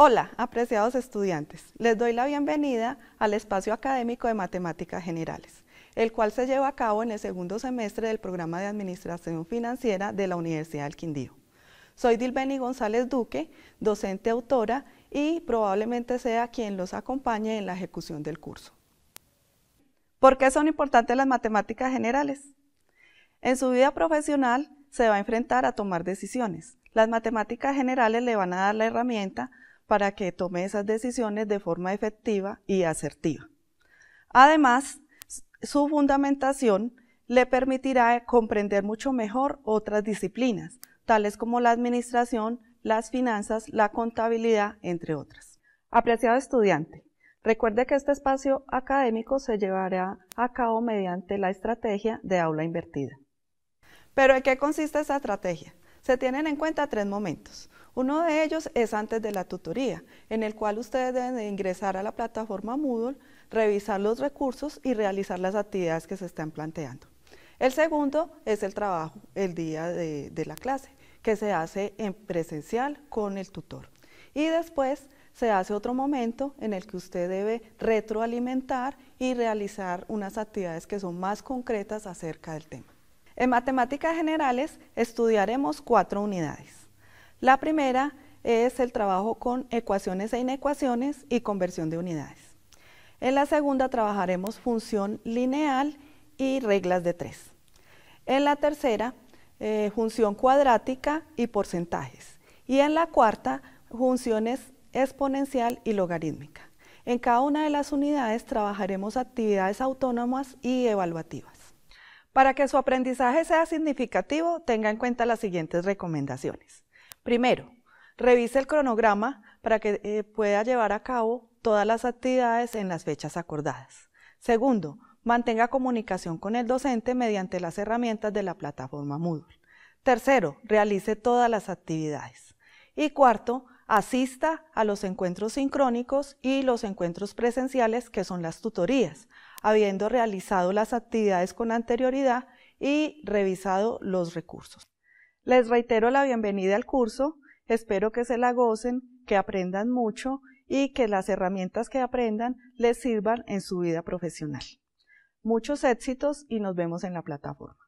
Hola, apreciados estudiantes. Les doy la bienvenida al espacio académico de Matemáticas Generales, el cual se lleva a cabo en el segundo semestre del programa de Administración Financiera de la Universidad del Quindío. Soy Dilbeni González Duque, docente autora y probablemente sea quien los acompañe en la ejecución del curso. ¿Por qué son importantes las matemáticas generales? En su vida profesional se va a enfrentar a tomar decisiones. Las matemáticas generales le van a dar la herramienta para que tome esas decisiones de forma efectiva y asertiva. Además, su fundamentación le permitirá comprender mucho mejor otras disciplinas, tales como la administración, las finanzas, la contabilidad, entre otras. Apreciado estudiante, recuerde que este espacio académico se llevará a cabo mediante la estrategia de aula invertida. Pero ¿en qué consiste esa estrategia? Se tienen en cuenta tres momentos. Uno de ellos es antes de la tutoría, en el cual ustedes deben ingresar a la plataforma Moodle, revisar los recursos y realizar las actividades que se están planteando. El segundo es el trabajo el día de, de la clase, que se hace en presencial con el tutor. Y después se hace otro momento en el que usted debe retroalimentar y realizar unas actividades que son más concretas acerca del tema. En matemáticas generales estudiaremos cuatro unidades. La primera es el trabajo con ecuaciones e inecuaciones y conversión de unidades. En la segunda trabajaremos función lineal y reglas de tres. En la tercera, eh, función cuadrática y porcentajes. Y en la cuarta, funciones exponencial y logarítmica. En cada una de las unidades trabajaremos actividades autónomas y evaluativas. Para que su aprendizaje sea significativo, tenga en cuenta las siguientes recomendaciones. Primero, revise el cronograma para que eh, pueda llevar a cabo todas las actividades en las fechas acordadas. Segundo, mantenga comunicación con el docente mediante las herramientas de la plataforma Moodle. Tercero, realice todas las actividades. Y cuarto, asista a los encuentros sincrónicos y los encuentros presenciales que son las tutorías habiendo realizado las actividades con anterioridad y revisado los recursos. Les reitero la bienvenida al curso, espero que se la gocen, que aprendan mucho y que las herramientas que aprendan les sirvan en su vida profesional. Muchos éxitos y nos vemos en la plataforma.